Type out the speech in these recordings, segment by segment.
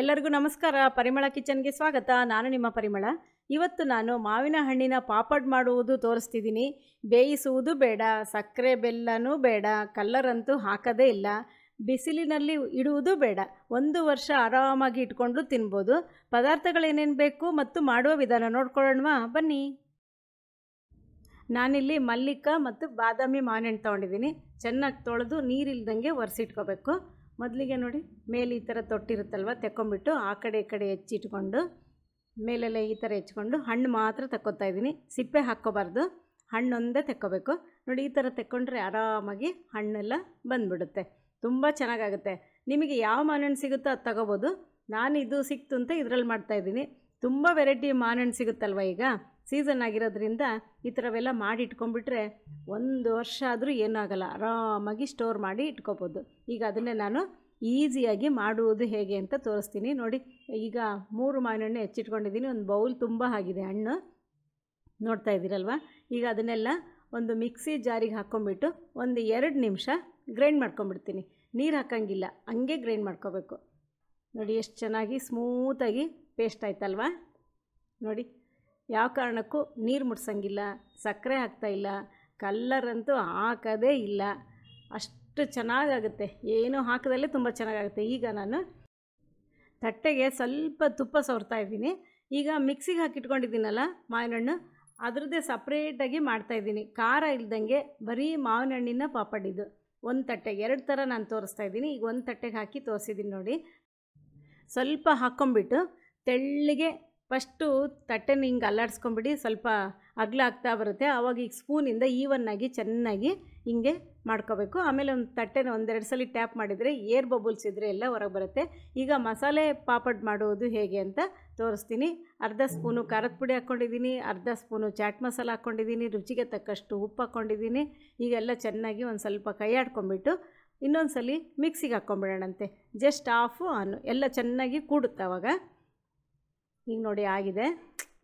ಎಲ್ಲರಿಗೂ ನಮಸ್ಕಾರ ಪರಿಮಳ ಕಿಚನ್ಗೆ ಸ್ವಾಗತ ನಾನು ನಿಮ್ಮ ಪರಿಮಳ ಇವತ್ತು ನಾನು ಮಾವಿನ ಹಣ್ಣಿನ ಪಾಪಡ್ ಮಾಡುವುದು ತೋರಿಸ್ತಿದ್ದೀನಿ ಬೇಯಿಸುವುದು ಬೇಡ ಸಕ್ಕರೆ ಬೆಲ್ಲನೂ ಬೇಡ ಅಂತೂ ಹಾಕೋದೇ ಇಲ್ಲ ಬಿಸಿಲಿನಲ್ಲಿ ಇಡುವುದು ಬೇಡ ಒಂದು ವರ್ಷ ಆರಾಮಾಗಿ ಇಟ್ಕೊಂಡು ತಿನ್ಬೋದು ಪದಾರ್ಥಗಳೇನೇನು ಬೇಕು ಮತ್ತು ಮಾಡುವ ವಿಧಾನ ನೋಡ್ಕೊಳ್ಳೋಣವಾ ಬನ್ನಿ ನಾನಿಲ್ಲಿ ಮಲ್ಲಿಕ ಮತ್ತು ಬಾದಾಮಿ ಮಾವಿನ ತೊಗೊಂಡಿದ್ದೀನಿ ಚೆನ್ನಾಗಿ ತೊಳೆದು ನೀರಿಲ್ದಂಗೆ ಒರೆಸಿಟ್ಕೋಬೇಕು ಮೊದಲಿಗೆ ನೋಡಿ ಮೇಲೆ ಈ ಥರ ತೊಟ್ಟಿರುತ್ತಲ್ವ ತೆಕ್ಕೊಂಬಿಟ್ಟು ಆ ಕಡೆ ಈ ಕಡೆ ಹೆಚ್ಚಿಟ್ಕೊಂಡು ಮೇಲೆಲ್ಲ ಈ ಥರ ಹೆಚ್ಕೊಂಡು ಹಣ್ಣು ಮಾತ್ರ ತಕ್ಕೊತಾ ಇದ್ದೀನಿ ಸಿಪ್ಪೆ ಹಾಕ್ಕೋಬಾರ್ದು ಹಣ್ಣೊಂದೇ ತೆಕ್ಕೋಬೇಕು ನೋಡಿ ಈ ಥರ ತಕ್ಕೊಂಡ್ರೆ ಆರಾಮಾಗಿ ಹಣ್ಣೆಲ್ಲ ಬಂದುಬಿಡುತ್ತೆ ತುಂಬ ಚೆನ್ನಾಗಾಗುತ್ತೆ ನಿಮಗೆ ಯಾವ ಮಾನಣ್ಣು ಸಿಗುತ್ತೋ ಅದು ತಗೋಬೋದು ನಾನು ಇದು ಸಿಕ್ತು ಅಂತ ಇದರಲ್ಲಿ ಮಾಡ್ತಾಯಿದ್ದೀನಿ ತುಂಬ ವೆರೈಟಿ ಮಾನಣ್ಣು ಸಿಗುತ್ತಲ್ವ ಈಗ ಸೀಸನ್ ಆಗಿರೋದ್ರಿಂದ ಈ ಥರವೆಲ್ಲ ಮಾಡಿ ಇಟ್ಕೊಂಡ್ಬಿಟ್ರೆ ಒಂದು ವರ್ಷ ಆದರೂ ಏನಾಗಲ್ಲ ಆರಾಮಾಗಿ ಸ್ಟೋರ್ ಮಾಡಿ ಇಟ್ಕೋಬೋದು ಈಗ ಅದನ್ನೇ ನಾನು ಈಸಿಯಾಗಿ ಮಾಡುವುದು ಹೇಗೆ ಅಂತ ತೋರಿಸ್ತೀನಿ ನೋಡಿ ಈಗ ಮೂರು ಮಾವಿನ ಹೆಚ್ಚಿಟ್ಕೊಂಡಿದ್ದೀನಿ ಒಂದು ಬೌಲ್ ತುಂಬ ಆಗಿದೆ ಹಣ್ಣು ನೋಡ್ತಾ ಇದ್ದೀರಲ್ವ ಈಗ ಅದನ್ನೆಲ್ಲ ಒಂದು ಮಿಕ್ಸಿ ಜಾರಿಗೆ ಹಾಕ್ಕೊಂಬಿಟ್ಟು ಒಂದು ಎರಡು ನಿಮಿಷ ಗ್ರೈಂಡ್ ಮಾಡ್ಕೊಂಬಿಡ್ತೀನಿ ನೀರು ಹಾಕೋಂಗಿಲ್ಲ ಹಂಗೆ ಗ್ರೈಂಡ್ ಮಾಡ್ಕೋಬೇಕು ನೋಡಿ ಎಷ್ಟು ಚೆನ್ನಾಗಿ ಸ್ಮೂತಾಗಿ ಪೇಸ್ಟ್ ಆಯ್ತಲ್ವಾ ನೋಡಿ ಯಾವ ಕಾರಣಕ್ಕೂ ನೀರು ಮುಟ್ಸಂಗಿಲ್ಲ ಸಕ್ಕರೆ ಹಾಕ್ತಾಯಿಲ್ಲ ಅಂತೂ ಹಾಕೋದೇ ಇಲ್ಲ ಅಷ್ಟು ಚೆನ್ನಾಗಾಗುತ್ತೆ ಏನೂ ಹಾಕದಲ್ಲೇ ತುಂಬ ಚೆನ್ನಾಗಾಗುತ್ತೆ ಈಗ ನಾನು ತಟ್ಟೆಗೆ ಸ್ವಲ್ಪ ತುಪ್ಪ ಸವರ್ತಾ ಇದ್ದೀನಿ ಈಗ ಮಿಕ್ಸಿಗೆ ಹಾಕಿಟ್ಕೊಂಡಿದ್ದೀನಲ್ಲ ಮಾವಿನಹಣ್ಣು ಅದರದ್ದೇ ಸಪ್ರೇಟಾಗಿ ಮಾಡ್ತಾಯಿದ್ದೀನಿ ಖಾರ ಇಲ್ದಂಗೆ ಬರೀ ಮಾವಿನ ಹಣ್ಣಿನ ಪಾಪಡಿದು ಒಂದು ತಟ್ಟೆಗೆ ಎರಡು ಥರ ನಾನು ತೋರಿಸ್ತಾ ಇದ್ದೀನಿ ಈಗ ಒಂದು ತಟ್ಟೆಗೆ ಹಾಕಿ ತೋರಿಸಿದ್ದೀನಿ ನೋಡಿ ಸ್ವಲ್ಪ ಹಾಕ್ಕೊಂಬಿಟ್ಟು ತೆಳ್ಳಗೆ ಫಸ್ಟು ತಟ್ಟೆನ ಹಿಂಗೆ ಅಲ್ಲಾಡ್ಸ್ಕೊಂಬಿಡಿ ಸ್ವಲ್ಪ ಅಗಲ ಆಗ್ತಾ ಬರುತ್ತೆ ಆವಾಗ ಈಗ ಸ್ಪೂನಿಂದ ಈವನ್ನಾಗಿ ಚೆನ್ನಾಗಿ ಹಿಂಗೆ ಮಾಡ್ಕೋಬೇಕು ಆಮೇಲೆ ಒಂದು ತಟ್ಟೆನ ಒಂದೆರಡು ಸಲ ಟ್ಯಾಪ್ ಮಾಡಿದರೆ ಏರ್ ಬಬಲ್ಸ್ ಇದ್ದರೆ ಎಲ್ಲ ಹೊರಗೆ ಬರುತ್ತೆ ಈಗ ಮಸಾಲೆ ಪಾಪಡ್ ಮಾಡೋದು ಹೇಗೆ ಅಂತ ತೋರಿಸ್ತೀನಿ ಅರ್ಧ ಸ್ಪೂನು ಖಾರದ ಪುಡಿ ಹಾಕ್ಕೊಂಡಿದ್ದೀನಿ ಅರ್ಧ ಸ್ಪೂನು ಚಾಟ್ ಮಸಾಲ ಹಾಕ್ಕೊಂಡಿದ್ದೀನಿ ರುಚಿಗೆ ತಕ್ಕಷ್ಟು ಉಪ್ಪು ಹಾಕ್ಕೊಂಡಿದ್ದೀನಿ ಈಗೆಲ್ಲ ಚೆನ್ನಾಗಿ ಒಂದು ಸ್ವಲ್ಪ ಕೈ ಆಡ್ಕೊಂಬಿಟ್ಟು ಇನ್ನೊಂದು ಸಲ ಮಿಕ್ಸಿಗೆ ಹಾಕ್ಕೊಂಬಿಡೋಣಂತೆ ಜಸ್ಟ್ ಆಫು ಆನು ಎಲ್ಲ ಚೆನ್ನಾಗಿ ಕೂಡುತ್ತೆ ಆವಾಗ ಈಗ ನೋಡಿ ಆಗಿದೆ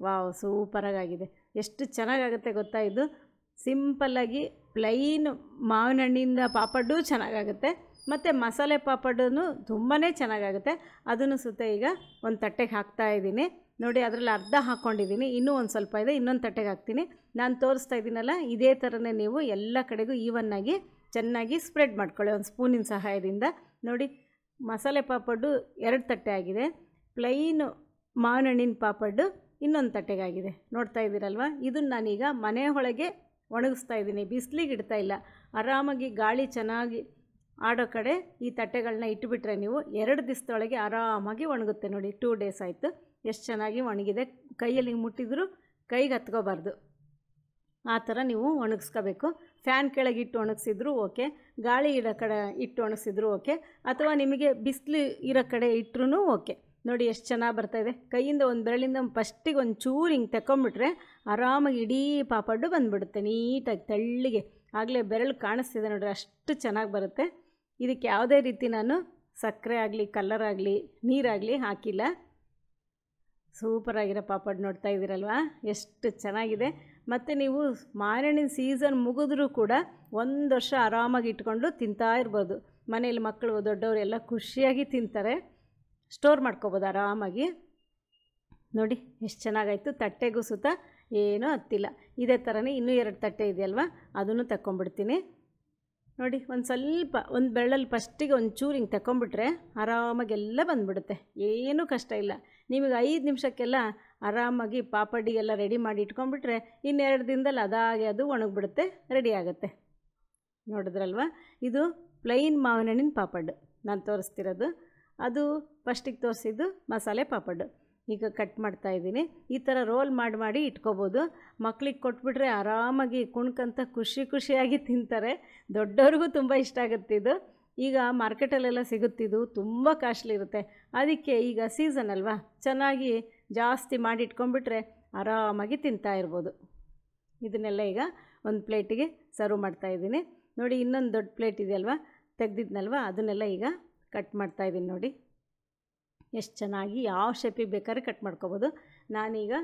ವಾವ್ ಸೂಪರಾಗಾಗಿದೆ ಎಷ್ಟು ಚೆನ್ನಾಗಾಗುತ್ತೆ ಗೊತ್ತಾ ಇದು ಸಿಂಪಲ್ಲಾಗಿ ಪ್ಲೈನ್ ಮಾವಿನ ಹಣ್ಣಿಂದ ಪಾಪಡ್ಡು ಚೆನ್ನಾಗಾಗುತ್ತೆ ಮತ್ತು ಮಸಾಲೆ ಪಾಪಡ್ಡೂ ತುಂಬಾ ಚೆನ್ನಾಗಾಗುತ್ತೆ ಅದನ್ನು ಸುತ್ತ ಈಗ ಒಂದು ತಟ್ಟೆಗೆ ಹಾಕ್ತಾ ಇದ್ದೀನಿ ನೋಡಿ ಅದರಲ್ಲಿ ಅರ್ಧ ಹಾಕ್ಕೊಂಡಿದ್ದೀನಿ ಇನ್ನೂ ಒಂದು ಸ್ವಲ್ಪ ಇದೆ ಇನ್ನೊಂದು ತಟ್ಟೆಗೆ ಹಾಕ್ತೀನಿ ನಾನು ತೋರಿಸ್ತಾ ಇದ್ದೀನಲ್ಲ ಇದೇ ಥರನೇ ನೀವು ಎಲ್ಲ ಕಡೆಗೂ ಈವನ್ನಾಗಿ ಚೆನ್ನಾಗಿ ಸ್ಪ್ರೆಡ್ ಮಾಡ್ಕೊಳ್ಳಿ ಒಂದು ಸ್ಪೂನಿನ ಸಹಾಯದಿಂದ ನೋಡಿ ಮಸಾಲೆ ಪಾಪಡ್ಡು ಎರಡು ತಟ್ಟೆ ಆಗಿದೆ ಪ್ಲೈನು ಮಾವಿನಣ್ಣಿನ ಪಾಪಡ್ಡು ಇನ್ನೊಂದು ತಟ್ಟೆಗಾಗಿದೆ ನೋಡ್ತಾ ಇದ್ದೀರಲ್ವ ಇದನ್ನು ನಾನೀಗ ಮನೆ ಒಳಗೆ ಒಣಗಿಸ್ತಾ ಇದ್ದೀನಿ ಬಿಸಿಲಿಗೆ ಇಡ್ತಾ ಇಲ್ಲ ಆರಾಮಾಗಿ ಗಾಳಿ ಚೆನ್ನಾಗಿ ಆಡೋ ಕಡೆ ಈ ತಟ್ಟೆಗಳನ್ನ ಇಟ್ಟುಬಿಟ್ರೆ ನೀವು ಎರಡು ದಿವ್ಸದೊಳಗೆ ಆರಾಮಾಗಿ ಒಣಗುತ್ತೆ ನೋಡಿ ಟೂ ಡೇಸ್ ಆಯಿತು ಎಷ್ಟು ಚೆನ್ನಾಗಿ ಒಣಗಿದೆ ಕೈಯಲ್ಲಿ ಮುಟ್ಟಿದ್ರು ಕೈಗೆ ಹತ್ಕೋಬಾರ್ದು ಆ ಥರ ನೀವು ಒಣಗಿಸ್ಕೋಬೇಕು ಫ್ಯಾನ್ ಕೆಳಗೆ ಇಟ್ಟು ಒಣಗಿಸಿದ್ರು ಓಕೆ ಗಾಳಿ ಇಡೋ ಕಡೆ ಇಟ್ಟು ಒಣಗಿಸಿದ್ರು ಓಕೆ ಅಥವಾ ನಿಮಗೆ ಬಿಸಿಲು ಇರೋ ಕಡೆ ಇಟ್ಟರೂ ಓಕೆ ನೋಡಿ ಎಷ್ಟು ಚೆನ್ನಾಗಿ ಬರ್ತಾಯಿದೆ ಕೈಯಿಂದ ಒಂದು ಬೆರಳಿಂದ ಫಸ್ಟಿಗೆ ಒಂದು ಚೂರು ಹಿಂಗೆ ತಕೊಂಬಿಟ್ರೆ ಆರಾಮಾಗಿ ಇಡೀ ಪಾಪಡ್ಡು ಬಂದುಬಿಡುತ್ತೆ ನೀಟಾಗಿ ತಳ್ಳಿಗೆ ಆಗಲೇ ಬೆರಳು ಕಾಣಿಸ್ತಿದೆ ನೋಡ್ರಿ ಅಷ್ಟು ಚೆನ್ನಾಗಿ ಬರುತ್ತೆ ಇದಕ್ಕೆ ಯಾವುದೇ ರೀತಿ ನಾನು ಸಕ್ಕರೆ ಆಗಲಿ ಕಲ್ಲರ್ ಆಗಲಿ ನೀರಾಗಲಿ ಹಾಕಿಲ್ಲ ಸೂಪರಾಗಿರೋ ಪಾಪಡ್ ನೋಡ್ತಾ ಇದ್ದೀರಲ್ವಾ ಎಷ್ಟು ಚೆನ್ನಾಗಿದೆ ಮತ್ತು ನೀವು ಮಾರಣಿನ ಸೀಸನ್ ಮುಗಿದ್ರೂ ಕೂಡ ಒಂದು ವರ್ಷ ಆರಾಮಾಗಿ ಇಟ್ಕೊಂಡು ತಿಂತಾ ಇರ್ಬೋದು ಮನೇಲಿ ಮಕ್ಕಳು ದೊಡ್ಡವರು ಎಲ್ಲ ಖುಷಿಯಾಗಿ ತಿಂತಾರೆ ಸ್ಟೋರ್ ಮಾಡ್ಕೋಬೋದು ಆರಾಮಾಗಿ ನೋಡಿ ಎಷ್ಟು ಚೆನ್ನಾಗಾಯಿತು ತಟ್ಟೆಗೂ ಸುತ್ತ ಏನೂ ಹತ್ತಿಲ್ಲ ಇದೇ ಥರನೇ ಇನ್ನೂ ಎರಡು ತಟ್ಟೆ ಇದೆಯಲ್ವ ಅದನ್ನು ತಕ್ಕೊಂಬಿಡ್ತೀನಿ ನೋಡಿ ಒಂದು ಸ್ವಲ್ಪ ಒಂದು ಬೆಳ್ಳಲ್ಲಿ ಫಸ್ಟಿಗೆ ಒಂದು ಚೂರು ಹಿಂಗೆ ತಗೊಂಡ್ಬಿಟ್ರೆ ಆರಾಮಾಗೆಲ್ಲ ಬಂದುಬಿಡುತ್ತೆ ಏನೂ ಕಷ್ಟ ಇಲ್ಲ ನಿಮಗೆ ಐದು ನಿಮಿಷಕ್ಕೆಲ್ಲ ಆರಾಮಾಗಿ ಪಾಪಡಿ ಎಲ್ಲ ರೆಡಿ ಮಾಡಿ ಇಟ್ಕೊಂಡ್ಬಿಟ್ರೆ ಇನ್ನೆರಡು ದಿನದಲ್ಲಿ ಅದಾಗೆ ಅದು ಒಣಗಿಬಿಡುತ್ತೆ ರೆಡಿ ಆಗುತ್ತೆ ನೋಡಿದ್ರಲ್ವ ಇದು ಪ್ಲೈನ್ ಮಾವಿನ ಹಣ್ಣಿನ ಪಾಪಡ್ ನಾನು ತೋರಿಸ್ತಿರೋದು ಅದು ಫಸ್ಟಿಗೆ ತೋರಿಸಿದ್ದು ಮಸಾಲೆ ಪಾಪಡ್ ಈಗ ಕಟ್ ಮಾಡ್ತಾ ಇದ್ದೀನಿ ಈ ಥರ ರೋಲ್ ಮಾಡಿ ಮಾಡಿ ಇಟ್ಕೋಬೋದು ಮಕ್ಳಿಗೆ ಕೊಟ್ಬಿಟ್ರೆ ಆರಾಮಾಗಿ ಕುಣ್ಕಂತ ಖುಷಿ ಖುಷಿಯಾಗಿ ತಿಂತಾರೆ ದೊಡ್ಡವ್ರಿಗೂ ತುಂಬ ಇಷ್ಟ ಆಗುತ್ತಿದ್ದು ಈಗ ಮಾರ್ಕೆಟಲ್ಲೆಲ್ಲ ಸಿಗುತ್ತಿದ್ದು ತುಂಬ ಕಾಸ್ಟ್ಲಿ ಇರುತ್ತೆ ಅದಕ್ಕೆ ಈಗ ಸೀಸನ್ ಅಲ್ವಾ ಚೆನ್ನಾಗಿ ಜಾಸ್ತಿ ಮಾಡಿ ಇಟ್ಕೊಂಬಿಟ್ರೆ ಆರಾಮಾಗಿ ತಿಂತಾ ಇರ್ಬೋದು ಇದನ್ನೆಲ್ಲ ಈಗ ಒಂದು ಪ್ಲೇಟಿಗೆ ಸರ್ವ್ ಮಾಡ್ತಾಯಿದ್ದೀನಿ ನೋಡಿ ಇನ್ನೊಂದು ದೊಡ್ಡ ಪ್ಲೇಟ್ ಇದೆಯಲ್ವ ತೆಗೆದಿದ್ನಲ್ವ ಅದನ್ನೆಲ್ಲ ಈಗ ಕಟ್ ಮಾಡ್ತಾಯಿದ್ದೀನಿ ನೋಡಿ ಎಷ್ಟು ಚೆನ್ನಾಗಿ ಯಾವ ಶೇಪಿಗೆ ಬೇಕಾದ್ರೆ ಕಟ್ ಮಾಡ್ಕೋಬೋದು ನಾನೀಗ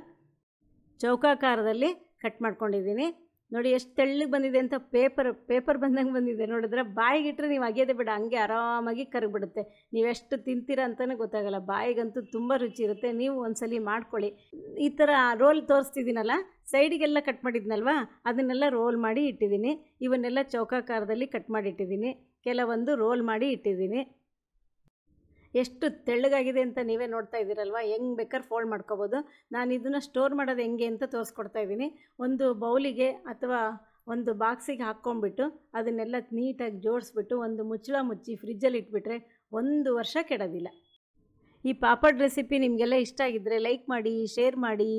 ಚೌಕಾಕಾರದಲ್ಲಿ ಕಟ್ ಮಾಡ್ಕೊಂಡಿದ್ದೀನಿ ನೋಡಿ ಎಷ್ಟು ತೆಳ್ಳಗೆ ಬಂದಿದೆ ಅಂತ ಪೇಪರ್ ಪೇಪರ್ ಬಂದಂಗೆ ಬಂದಿದೆ ನೋಡಿದ್ರೆ ಬಾಯಿಗಿಟ್ರೆ ನೀವು ಅಗೆಯೋದೇ ಬೇಡ ಹಂಗೆ ಆರಾಮಾಗಿ ಕರಗಿಬಿಡುತ್ತೆ ನೀವೆಷ್ಟು ತಿಂತೀರ ಅಂತಲೇ ಗೊತ್ತಾಗಲ್ಲ ಬಾಯಿಗಂತೂ ತುಂಬ ರುಚಿ ಇರುತ್ತೆ ನೀವು ಒಂದ್ಸಲಿ ಮಾಡ್ಕೊಳ್ಳಿ ಈ ಥರ ರೋಲ್ ತೋರಿಸ್ತಿದ್ದೀನಲ್ಲ ಸೈಡಿಗೆಲ್ಲ ಕಟ್ ಮಾಡಿದ್ನಲ್ವಾ ಅದನ್ನೆಲ್ಲ ರೋಲ್ ಮಾಡಿ ಇಟ್ಟಿದ್ದೀನಿ ಇವನ್ನೆಲ್ಲ ಚೌಕಾಕಾರದಲ್ಲಿ ಕಟ್ ಮಾಡಿ ಇಟ್ಟಿದ್ದೀನಿ ಕೆಲವೊಂದು ರೋಲ್ ಮಾಡಿ ಇಟ್ಟಿದ್ದೀನಿ ಎಷ್ಟು ತೆಳ್ಳಗಾಗಿದೆ ಅಂತ ನೀವೇ ನೋಡ್ತಾ ಇದ್ದೀರಲ್ವಾ ಹೆಂಗೆ ಬೇಕಾದ್ರೆ ಫೋಲ್ಡ್ ಮಾಡ್ಕೋಬೋದು ನಾನು ಇದನ್ನು ಸ್ಟೋರ್ ಮಾಡೋದು ಹೆಂಗೆ ಅಂತ ತೋರಿಸ್ಕೊಡ್ತಾ ಇದ್ದೀನಿ ಒಂದು ಬೌಲಿಗೆ ಅಥವಾ ಒಂದು ಬಾಕ್ಸಿಗೆ ಹಾಕ್ಕೊಂಬಿಟ್ಟು ಅದನ್ನೆಲ್ಲ ನೀಟಾಗಿ ಜೋಡಿಸ್ಬಿಟ್ಟು ಒಂದು ಮುಚ್ಚಳ ಮುಚ್ಚಿ ಫ್ರಿಜ್ಜಲ್ಲಿ ಇಟ್ಬಿಟ್ರೆ ಒಂದು ವರ್ಷ ಕೆಡೋದಿಲ್ಲ ಈ ಪಾಪಡ್ ರೆಸಿಪಿ ನಿಮಗೆಲ್ಲ ಇಷ್ಟ ಆಗಿದ್ದರೆ ಲೈಕ್ ಮಾಡಿ ಶೇರ್ ಮಾಡಿ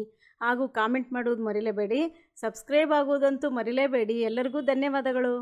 ಹಾಗೂ ಕಾಮೆಂಟ್ ಮಾಡೋದು ಮರಿಲೇಬೇಡಿ ಸಬ್ಸ್ಕ್ರೈಬ್ ಆಗೋದಂತೂ ಮರಿಲೇಬೇಡಿ ಎಲ್ಲರಿಗೂ ಧನ್ಯವಾದಗಳು